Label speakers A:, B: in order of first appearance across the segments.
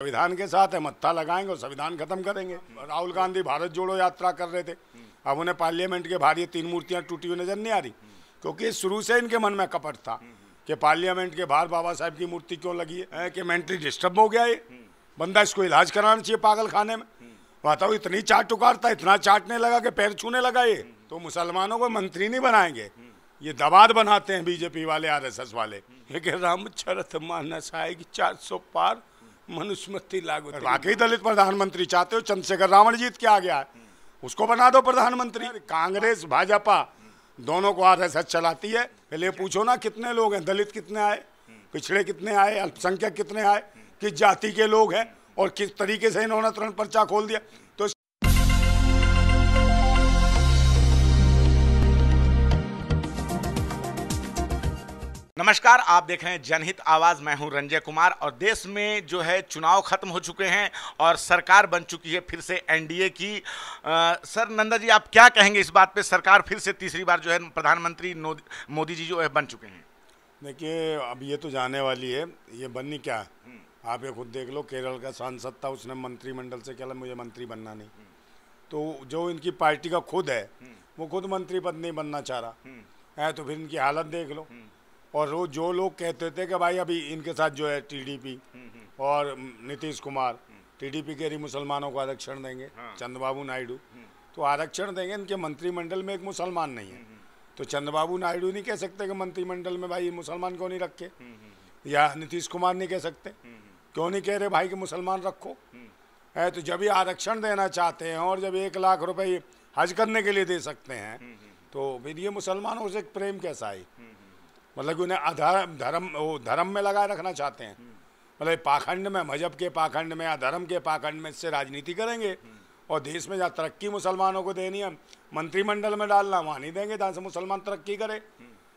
A: संविधान के साथ है मत्था लगाएंगे और संविधान खत्म करेंगे राहुल गांधी भारत जोड़ो यात्रा कर रहे थे अब उन्हें पार्लियामेंट के भारी तीन मूर्तियां टूटी हुई नजर नहीं आ रही क्योंकि शुरू से इनके मन में कपट था कि पार्लियामेंट के बाहर बाबा साहब की मूर्ति क्यों लगी है कि मेंटली डिस्टर्ब हो गया ये बंदा इसको इलाज कराना चाहिए पागल खाने में बताओ तो इतनी चाट उकारता इतना चाटने लगा कि पैर छूने लगा ये तो मुसलमानों को मंत्री नहीं बनाएंगे ये दबाद बनाते हैं बीजेपी वाले आर वाले ये रामचरित मानस आएगी चार पार मनुस्मृति लागू वाकई दलित प्रधानमंत्री चाहते हो चंद्रशेखर रावण जीत के आ गया है उसको बना दो प्रधानमंत्री कांग्रेस भाजपा हम्म। दोनों को आर चलाती है पहले पूछो ना कितने लोग हैं दलित कितने आए हम्म। पिछड़े कितने आए अल्पसंख्यक कितने आए हम्म। किस जाति के लोग हैं और किस तरीके से इन्होंने तुरंत पर्चा खोल दिया
B: नमस्कार आप देख रहे हैं जनहित आवाज मैं हूं रंजय कुमार और देश में जो है चुनाव खत्म हो चुके हैं और सरकार बन चुकी है फिर से एनडीए की आ, सर नंदा जी आप क्या कहेंगे इस बात पे सरकार फिर से तीसरी बार जो है प्रधानमंत्री
A: मोदी जी जो है बन चुके हैं देखिए अब ये तो जाने वाली है ये बननी क्या हम्म। आप ये खुद देख लो केरल का सांसद था उसने मंत्रिमंडल से कहला मुझे मंत्री बनना नहीं हम्म। तो जो इनकी पार्टी का खुद है हम्म। वो खुद मंत्री पद नहीं बनना चाह रहा है तो फिर इनकी हालत देख लो और वो जो लोग कहते थे कि भाई अभी इनके साथ जो है टीडीपी और नीतीश कुमार टीडीपी के लिए मुसलमानों को आरक्षण देंगे हाँ। चंद्रबाबू नायडू हम्म। तो आरक्षण देंगे इनके मंत्रिमंडल में एक मुसलमान नहीं है हम्म। तो चंद्रबाबू नायडू नहीं कह सकते कि मंत्रिमंडल में भाई मुसलमान क्यों नहीं रखे हम्म, या नीतीश कुमार नहीं कह सकते क्यों नहीं कह रहे भाई कि मुसलमान रखो है तो जब ये आरक्षण देना चाहते हैं और जब एक लाख रुपये हज करने के लिए दे सकते हैं तो फिर ये मुसलमानों से प्रेम कैसा है मतलब कि उन्हें अधर्म धर्म वो धर्म में लगाए रखना चाहते हैं मतलब पाखंड में मजहब के पाखंड में या धर्म के पाखंड में इससे राजनीति करेंगे और देश में जहाँ तरक्की मुसलमानों को देनी है मंत्रिमंडल में डालना वहाँ नहीं देंगे जहाँ से मुसलमान तरक्की करे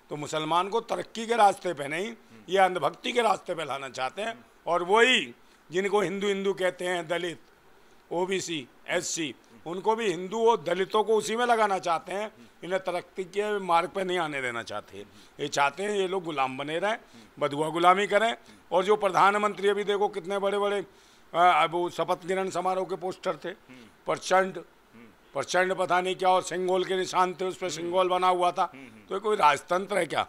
A: तो मुसलमान को तरक्की के रास्ते पर नहीं ये अंधभक्ति के रास्ते पर लाना चाहते हैं और वही जिनको हिंदू हिंदू कहते हैं दलित ओबीसी एससी उनको भी हिंदू और दलितों को उसी में लगाना चाहते हैं इन्हें तरक्की के मार्ग पर नहीं आने देना चाहते ये चाहते हैं ये लोग गुलाम बने रहें बदुआ गुलामी करें और जो प्रधानमंत्री अभी देखो कितने बड़े बड़े अब शपथ ग्रहण समारोह के पोस्टर थे प्रचंड प्रचंड पता नहीं क्या और सिंगोल के निशान थे उस पर सिंगोल बना हुआ था तो कोई राजतंत्र है क्या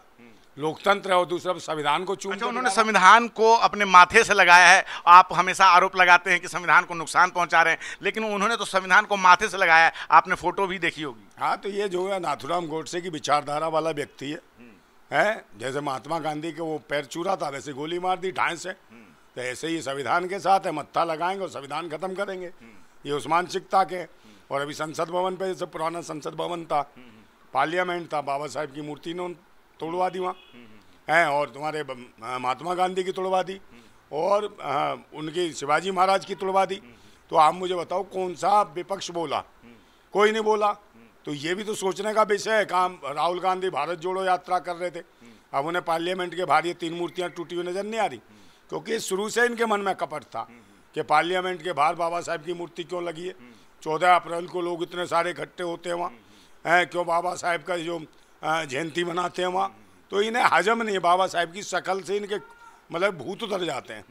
A: लोकतंत्र
B: है और दूसरा संविधान को चूंकि अच्छा, उन्होंने संविधान को अपने माथे से लगाया है आप हमेशा आरोप लगाते हैं कि संविधान को नुकसान पहुंचा रहे हैं लेकिन उन्होंने तो संविधान को माथे से लगाया है आपने फोटो भी देखी
A: होगी हाँ तो ये जो है नाथुराम गोडसे की विचारधारा वाला व्यक्ति है हम्म। हैं जैसे महात्मा गांधी के वो पैर चूरा था वैसे गोली मार दी ढाई से हम्म। तो ऐसे ही संविधान के साथ है मत्था लगाएंगे और संविधान खत्म करेंगे हम्म। ये उस्मान सिकता के और अभी संसद भवन पे जैसे पुराना संसद भवन था पार्लियामेंट था बाबा साहेब की मूर्ति ने तोड़वा दी वहाँ हैं और तुम्हारे महात्मा गांधी की तोड़वा दी और उनकी उनके शिवाजी महाराज की तोड़वा दी तो आप मुझे बताओ कौन सा विपक्ष बोला कोई नहीं बोला तो ये भी तो सोचने का विषय है काम राहुल गांधी भारत जोड़ो यात्रा कर रहे थे अब उन्हें पार्लियामेंट के ये तीन मूर्तियां टूटी हुई नजर नहीं आ रही क्योंकि शुरू से इनके मन में कपट था कि पार्लियामेंट के बाहर बाबा साहब की मूर्ति क्यों लगी है चौदह अप्रैल को लोग इतने सारे इकट्ठे होते हैं वहाँ हैं क्यों बाबा साहेब का जो जयंती मनाते हैं वहाँ तो इन्हें हजम नहीं है बाबा साहेब की शकल से इनके मतलब भूत उतर जाते हैं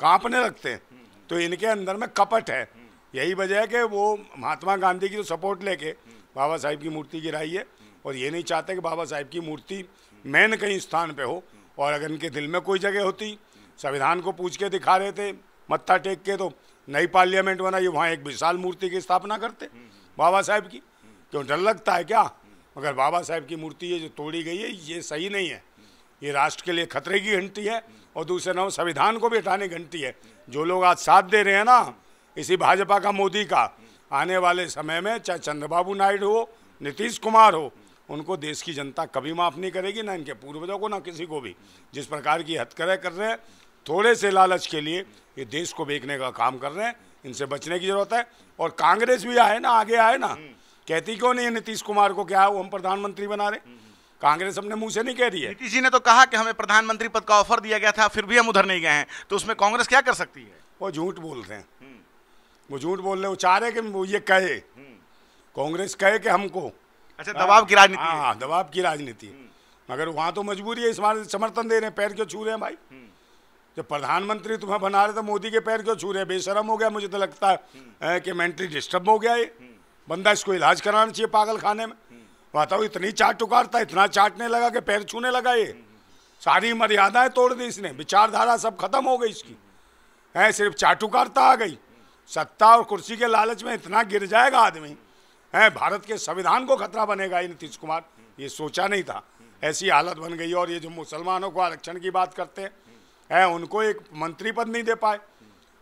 A: कांपने लगते हैं तो इनके अंदर में कपट है यही वजह है कि वो महात्मा गांधी की तो सपोर्ट लेके बाबा साहेब की मूर्ति गिराई है और ये नहीं चाहते कि बाबा साहेब की मूर्ति मेन कहीं स्थान पे हो और अगर इनके दिल में कोई जगह होती संविधान को पूछ के दिखा रहे थे मत्था टेक के तो नई पार्लियामेंट बनाई वहाँ एक विशाल मूर्ति की स्थापना करते बाबा साहेब की क्यों डर लगता है क्या मगर बाबा साहेब की मूर्ति ये जो तोड़ी गई है ये सही नहीं है ये राष्ट्र के लिए खतरे की घंटी है और दूसरे नाम संविधान को भी हटाने घंटी है जो लोग आज साथ दे रहे हैं ना इसी भाजपा का मोदी का आने वाले समय में चाहे चंद्रबाबू नायडू हो नीतीश कुमार हो उनको देश की जनता कभी माफ़ नहीं करेगी ना इनके पूर्वजों को ना किसी को भी जिस प्रकार की हथकरे कर रहे हैं थोड़े से लालच के लिए ये देश को बेचने का काम कर रहे हैं इनसे बचने की ज़रूरत है और कांग्रेस भी आए ना आगे आए ना कहती क्यों नहीं है नीतीश कुमार को क्या हाँ, वो हम प्रधानमंत्री बना रहे कांग्रेस हमने मुंह से नहीं कह रही है नीतीश जी ने तो कहा
B: कि हमें प्रधानमंत्री पद का ऑफर दिया गया था फिर भी हम उधर नहीं गए हैं तो उसमें कांग्रेस क्या कर सकती है वो झूठ
A: बोल रहे हैं वो झूठ बोल रहे वो चाह रहे कि वो ये कहे कांग्रेस कहे कि हमको
B: अच्छा दबाव की राजनीति
A: हाँ, हाँ दबाव की राजनीति मगर वहाँ तो मजबूरी है इस बार समर्थन दे रहे हैं पैर क्यों छू रहे हैं भाई जब प्रधानमंत्री तुम्हें बना रहे तो मोदी के पैर क्यों छू रहे हैं बेशरम हो गया मुझे तो लगता है कि मेंटली डिस्टर्ब हो गया ये बंदा इसको इलाज कराना चाहिए पागल खाने में बताओ तो इतनी चाट टुकारता इतना चाटने लगा कि पैर छूने लगा ये सारी मर्यादाएं तोड़ दी इसने विचारधारा सब खत्म हो गई इसकी है सिर्फ चाटुकारता आ गई सत्ता और कुर्सी के लालच में इतना गिर जाएगा आदमी है भारत के संविधान को खतरा बनेगा ये नीतीश कुमार ये सोचा नहीं था ऐसी हालत बन गई और ये जो मुसलमानों को आरक्षण की बात करते हैं है उनको एक मंत्री पद नहीं दे पाए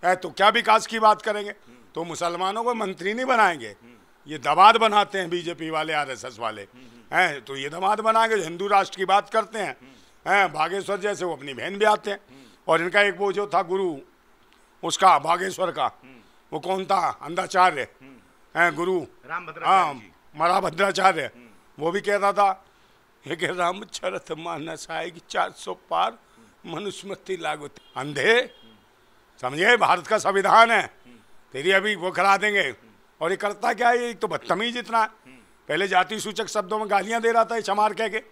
A: है तो क्या विकास की बात करेंगे तो मुसलमानों को मंत्री नहीं बनाएंगे ये दबाद बनाते हैं बीजेपी वाले आरएसएस वाले हैं तो ये दबाद बना के हिंदू राष्ट्र की बात करते हैं हैं बागेश्वर जैसे वो अपनी बहन भी आते हैं और इनका एक वो जो था गुरु उसका बागेश्वर का वो कौन था अंधाचार्य हैं गुरु हाँ मरा भद्राचार्य वो भी कहता था एक राम चरथ मानस आएगी चार सौ पार मनुस्मृति लागू अंधे समझे भारत का संविधान है तेरी अभी वो करा देंगे और ये करता क्या है ये तो बदतमीज इतना है पहले जाति सूचक शब्दों में गालियां दे रहा था ये चमार कह के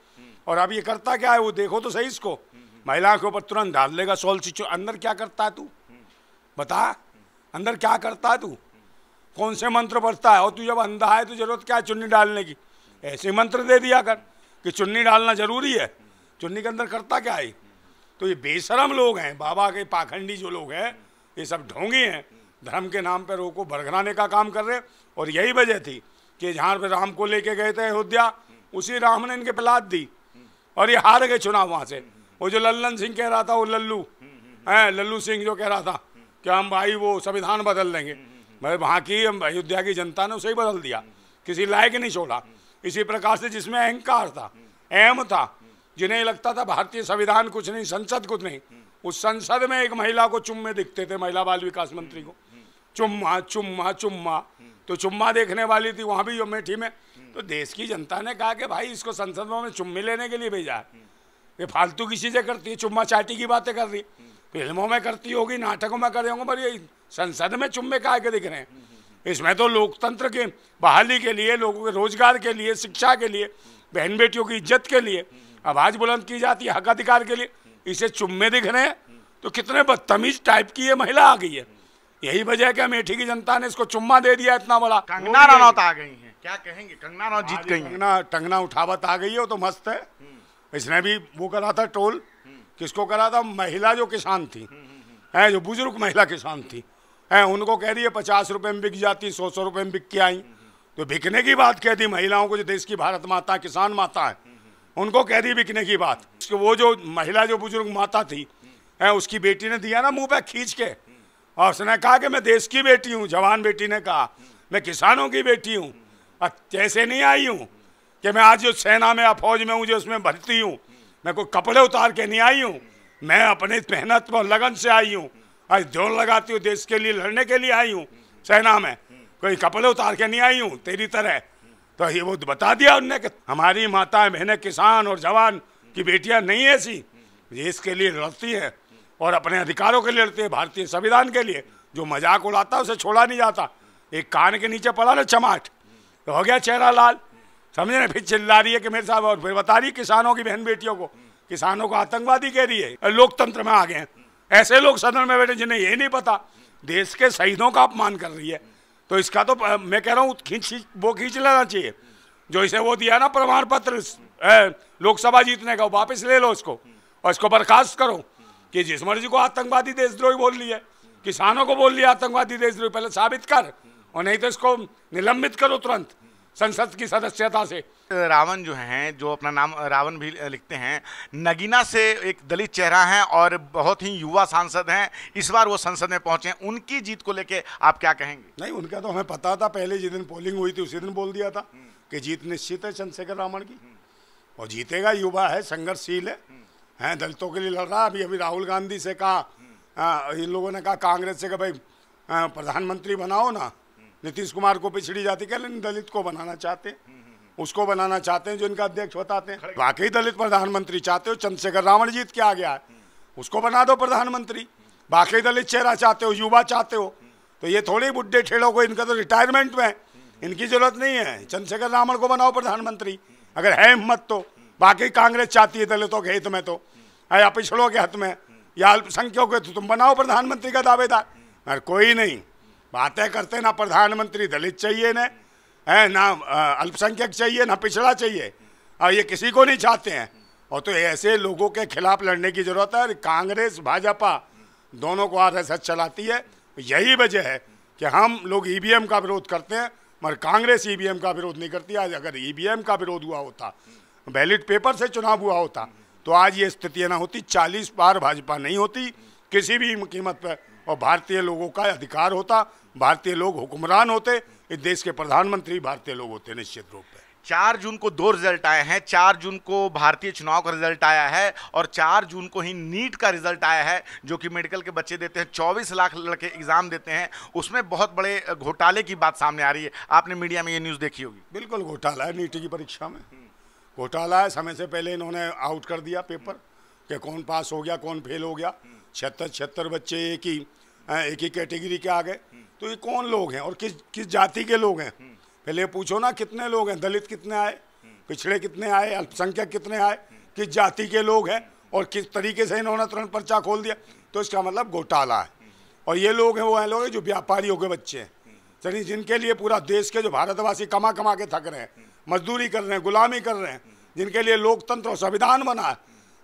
A: और अब ये करता क्या है वो देखो तो सही इसको महिलाओं के ऊपर तुरंत डाल लेगा सोल सिचो अंदर क्या करता है तू बता अंदर क्या करता है तू कौन से मंत्र पढ़ता है और तू जब अंधा है तो जरूरत क्या है चुन्नी डालने की ऐसे मंत्र दे दिया कर कि चुन्नी डालना जरूरी है चुन्नी के अंदर करता क्या है तो ये बेशरम लोग हैं बाबा के पाखंडी जो लोग हैं ये सब ढोंगे हैं धर्म के नाम पर रोको भरघराने का काम कर रहे और यही वजह थी कि जहाँ पर राम को लेके गए थे अयोध्या उसी राम ने इनके पलाद दी और ये हार गए चुनाव वहाँ से वो जो लल्लन सिंह कह रहा था वो लल्लू है लल्लू सिंह जो कह रहा था कि हम भाई वो संविधान बदल देंगे भाई वहाँ की अयोध्या की जनता ने उसे ही बदल दिया किसी लायक नहीं छोड़ा इसी प्रकार से जिसमें अहंकार था अहम था जिन्हें लगता था भारतीय संविधान कुछ नहीं संसद कुछ नहीं उस संसद में एक महिला को चुम्मे दिखते थे महिला बाल विकास मंत्री को चुम्मा चुम्मा चुम्मा तो चुम्मा देखने वाली थी वहाँ भी अमेठी में तो देश की जनता ने कहा कि भाई इसको संसद में चुम्मे लेने के लिए भेजा है ये फालतू की चीज़ें करती है चुम्मा चाटी की बातें कर रही फिल्मों में करती होगी नाटकों में कर होंगे पर ये संसद में चुम्बे का के दिख रहे हैं इसमें तो लोकतंत्र के बहाली के लिए लोगों के रोजगार के लिए शिक्षा के लिए बहन बेटियों की इज्जत के लिए आवाज़ बुलंद की जाती है हक अधिकार के लिए इसे चुम्बे दिख रहे हैं तो कितने बदतमीज टाइप की ये महिला आ गई है यही वजह कि अमेठी की जनता ने इसको चुम्मा दे दिया इतना बड़ा कंगना रनौत आ गई है क्या कहेंगे कंगना रनौत जीत गई कंगना टंगना उठावत आ गई है वो तो मस्त है हम्म। इसने भी वो करा था टोल हम्म। किसको करा था महिला जो किसान थी हम्म, है जो बुजुर्ग महिला किसान थी है उनको कह रही है पचास रुपये में बिक जाती सौ सौ रुपये में बिक के आई तो बिकने की बात कह दी महिलाओं को जो देश की भारत माता किसान माता है उनको कह दी बिकने की बात वो जो महिला जो बुजुर्ग माता थी है उसकी बेटी ने दिया ना मुंह पे खींच के और उसने कहा कि मैं देश की बेटी हूँ जवान बेटी ने कहा मैं किसानों की बेटी हूँ कैसे नहीं आई हूँ कि मैं आज जो सेना में या फौज में हूँ जो उसमें भर्ती हूँ मैं कोई कपड़े उतार के नहीं आई हूँ मैं अपनी मेहनत और लगन से आई हूँ आज जोर लगाती हूँ देश के लिए लड़ने के लिए आई हूँ सेना में कोई कपड़े उतार के नहीं आई हूँ तेरी तरह तो ये वो बता दिया उनने कि हमारी माता बहने किसान और जवान की बेटियां नहीं ऐसी देश के लिए लड़ती हैं और अपने अधिकारों के लिए लड़ते हैं भारतीय संविधान के लिए जो मजाक उड़ाता है उसे छोड़ा नहीं जाता एक कान के नीचे पड़ा ना चमाट तो हो गया चेहरा लाल समझे ना फिर चिल्ला रही है कि मेरे साहब और फिर बता रही है किसानों की बहन बेटियों को किसानों को आतंकवादी कह रही है लोकतंत्र में आ गए हैं ऐसे लोग सदन में बैठे जिन्हें ये नहीं पता देश के शहीदों का अपमान कर रही है तो इसका तो मैं कह रहा हूँ खींच वो खींच लेना चाहिए जो इसे वो दिया ना प्रमाण पत्र लोकसभा जीतने का वापस ले लो इसको और इसको बर्खास्त करो कि जिसमर जी को आतंकवादी देशद्रोही बोल लिया किसानों को बोल लिया आतंकवादी देशद्रोही पहले साबित कर और नहीं तो इसको निलंबित करो तुरंत संसद की
B: सदस्यता से रावण जो हैं जो अपना नाम रावण भी लिखते हैं नगीना से एक दलित चेहरा हैं और बहुत ही युवा सांसद हैं इस बार वो संसद में पहुंचे हैं उनकी जीत को लेके आप क्या कहेंगे
A: नहीं उनका तो हमें पता था पहले जिस दिन पोलिंग हुई थी उसी दिन बोल दिया था हम्म। कि जीत निश्चित है चंद्रशेखर रावण की और जीतेगा युवा है संघर्षशील है हैं दलितों के लिए लड़ रहा अभी अभी राहुल गांधी से कहा हाँ, इन लोगों ने कहा कांग्रेस से कहा भाई हाँ, प्रधानमंत्री बनाओ ना नीतीश कुमार को पिछड़ी जाती क्या लेकिन दलित को बनाना चाहते उसको बनाना चाहते हैं जो इनका अध्यक्ष बताते हैं बाकी दलित प्रधानमंत्री चाहते हो चंद्रशेखर रावण जीत के आ गया है उसको बना दो प्रधानमंत्री बाकी दलित चेहरा चाहते हो युवा चाहते हो तो ये थोड़ी बुढ़े ठेड़ों को इनका तो रिटायरमेंट में इनकी जरूरत नहीं है चंद्रशेखर रावण को बनाओ प्रधानमंत्री अगर है हिम्मत तो बाकी कांग्रेस चाहती है दलितों के हित में तो या पिछड़ों के हित में या अल्पसंख्यकों के तो तुम बनाओ प्रधानमंत्री का दावेदार मैं कोई नहीं बातें करते ना प्रधानमंत्री दलित चाहिए ना है ना अल्पसंख्यक चाहिए ना पिछड़ा चाहिए और ये किसी को नहीं चाहते हैं और तो ऐसे लोगों के खिलाफ लड़ने की जरूरत है कांग्रेस भाजपा दोनों को आर चलाती है यही वजह है कि हम लोग ई का विरोध करते हैं मगर कांग्रेस ई का विरोध नहीं करती आज अगर ई का विरोध हुआ होता बैलेट पेपर से चुनाव हुआ होता तो आज ये स्थिति ना होती चालीस बार भाजपा नहीं होती किसी भी कीमत पर और भारतीय लोगों का अधिकार होता भारतीय लोग हुक्मरान होते इस देश के प्रधानमंत्री भारतीय लोग होते निश्चित रूप
B: से चार जून को दो रिजल्ट आए हैं चार जून को भारतीय चुनाव का रिजल्ट आया है और चार जून को ही नीट का रिजल्ट आया है जो कि मेडिकल के बच्चे देते हैं चौबीस लाख लड़के एग्जाम देते हैं उसमें बहुत बड़े घोटाले की बात सामने आ रही है आपने मीडिया में ये न्यूज़ देखी होगी
A: बिल्कुल घोटाला है नीट की परीक्षा में घोटाला है समय से पहले इन्होंने आउट कर दिया पेपर कि कौन पास हो गया कौन फेल हो गया छिहत्तर छिहत्तर बच्चे एक ही एक ही कैटेगरी के आ गए तो ये कौन लोग हैं और किस किस जाति के लोग हैं पहले पूछो ना कितने लोग हैं दलित कितने आए पिछड़े कितने आए अल्पसंख्यक कितने आए किस जाति के लोग हैं और किस तरीके से इन्होंने तुरंत पर्चा खोल दिया तो इसका मतलब घोटाला है और ये लोग हैं वो हैं लोग हैं जो व्यापारियों के बच्चे हैं यानी जिनके लिए पूरा देश के जो भारतवासी कमा कमा के थक रहे हैं मजदूरी कर रहे हैं गुलामी कर रहे हैं जिनके लिए लोकतंत्र और संविधान बना है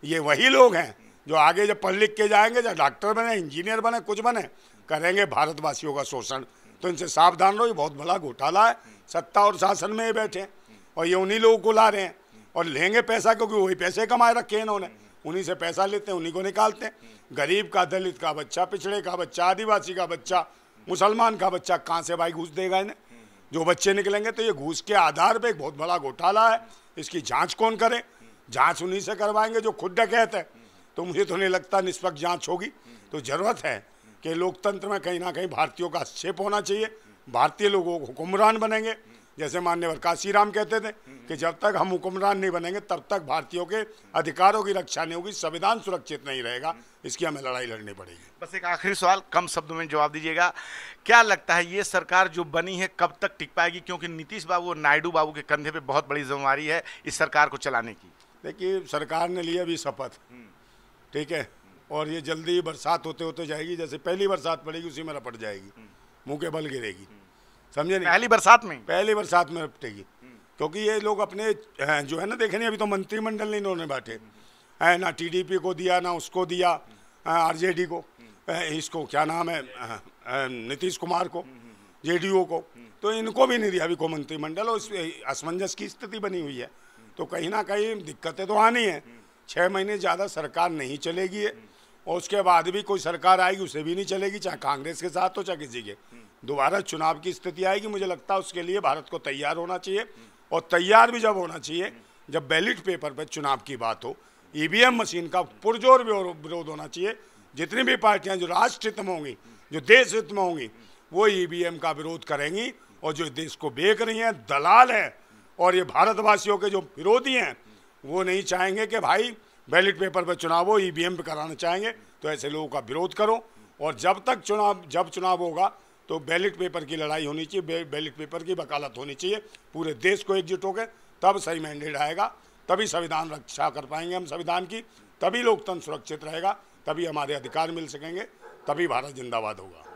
A: ये वही लोग हैं जो आगे जब पढ़ लिख के जाएंगे जब डॉक्टर बने इंजीनियर बने कुछ बने करेंगे भारतवासियों का शोषण तो इनसे सावधान रहो ये बहुत बड़ा घोटाला है सत्ता और शासन में ही बैठे और ये उन्हीं लोगों को ला रहे हैं और लेंगे पैसा क्योंकि वही पैसे कमाए रखे हैं इन्होंने उन्हीं से पैसा लेते हैं उन्हीं को निकालते हैं गरीब का दलित का बच्चा पिछड़े का बच्चा आदिवासी का बच्चा मुसलमान का बच्चा कहाँ से भाई घुस देगा इन्हें जो बच्चे निकलेंगे तो ये घूस के आधार पे एक बहुत बड़ा घोटाला है इसकी जांच कौन करे जांच उन्हीं से करवाएंगे जो खुद डकैत है तो मुझे तो नहीं लगता निष्पक्ष जांच होगी तो जरूरत है कि लोकतंत्र में कहीं ना कहीं भारतीयों का हस्तक्षेप होना चाहिए भारतीय लोगों को हुक्मरान बनेंगे जैसे मान्यवर काशीराम कहते थे कि जब तक हम हुक्मरान नहीं बनेंगे तब तक भारतीयों के अधिकारों की रक्षा नहीं होगी संविधान सुरक्षित नहीं रहेगा इसकी हमें लड़ाई लड़नी पड़ेगी बस एक आखिरी सवाल कम शब्दों में जवाब दीजिएगा
B: क्या लगता है ये सरकार जो बनी है कब तक टिक पाएगी क्योंकि नीतीश बाबू और नायडू बाबू के कंधे पर बहुत बड़ी जिम्मेवारी है इस सरकार को चलाने की
A: देखिए सरकार ने लिया अभी शपथ ठीक है और ये जल्दी बरसात होते होते जाएगी जैसे पहली बरसात पड़ेगी उसी में रपट जाएगी मुँह के बल गिरेगी समझे नहीं पहली बरसात में पहली बरसात में निपटेगी क्योंकि ये लोग अपने जो है ना देखे नहीं अभी तो मंत्रिमंडल नहीं इन्होंने बांटे है ना टीडीपी को दिया ना उसको दिया आरजेडी को इसको क्या नाम है नीतीश कुमार को जेडीयू को तो इनको भी नहीं दिया अभी को मंत्रिमंडल और असमंजस की स्थिति बनी हुई है तो कहीं ना कहीं दिक्कतें तो आनी है छः महीने ज़्यादा सरकार नहीं चलेगी है और उसके बाद भी कोई सरकार आएगी उसे भी नहीं चलेगी चाहे कांग्रेस के साथ हो चाहे किसी के दोबारा चुनाव की स्थिति आएगी मुझे लगता है उसके लिए भारत को तैयार होना चाहिए और तैयार भी जब होना चाहिए जब बैलेट पेपर पर चुनाव की बात हो ईवीएम e मशीन का पुरजोर विरोध होना चाहिए जितनी भी पार्टियां जो राष्ट्र हित में होंगी जो देश हित में होंगी वो ईवीएम e का विरोध करेंगी और जो देश को बेक रही हैं दलाल हैं और ये भारतवासियों के जो विरोधी हैं वो नहीं चाहेंगे कि भाई बैलेट पेपर पर चुनाव हो ई e पे कराना चाहेंगे तो ऐसे लोगों का विरोध करो और जब तक चुनाव जब चुनाव होगा तो बैलेट पेपर की लड़ाई होनी चाहिए बैलेट पेपर की वकालत होनी चाहिए पूरे देश को एकजुट होकर तब सही मैंडेट आएगा तभी संविधान रक्षा कर पाएंगे हम संविधान की तभी लोकतंत्र सुरक्षित रहेगा तभी हमारे अधिकार मिल सकेंगे तभी भारत जिंदाबाद होगा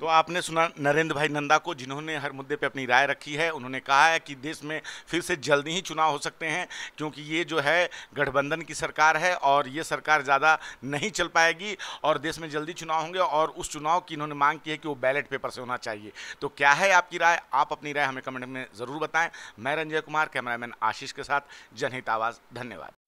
A: तो
B: आपने सुना नरेंद्र भाई नंदा को जिन्होंने हर मुद्दे पे अपनी राय रखी है उन्होंने कहा है कि देश में फिर से जल्दी ही चुनाव हो सकते हैं क्योंकि ये जो है गठबंधन की सरकार है और ये सरकार ज़्यादा नहीं चल पाएगी और देश में जल्दी चुनाव होंगे और उस चुनाव की इन्होंने मांग की है कि वो बैलेट पेपर से होना चाहिए तो क्या है आपकी राय आप अपनी राय हमें कमेंट में ज़रूर बताएँ मैं रंजय कुमार कैमरामैन आशीष के साथ जनहित आवाज़ धन्यवाद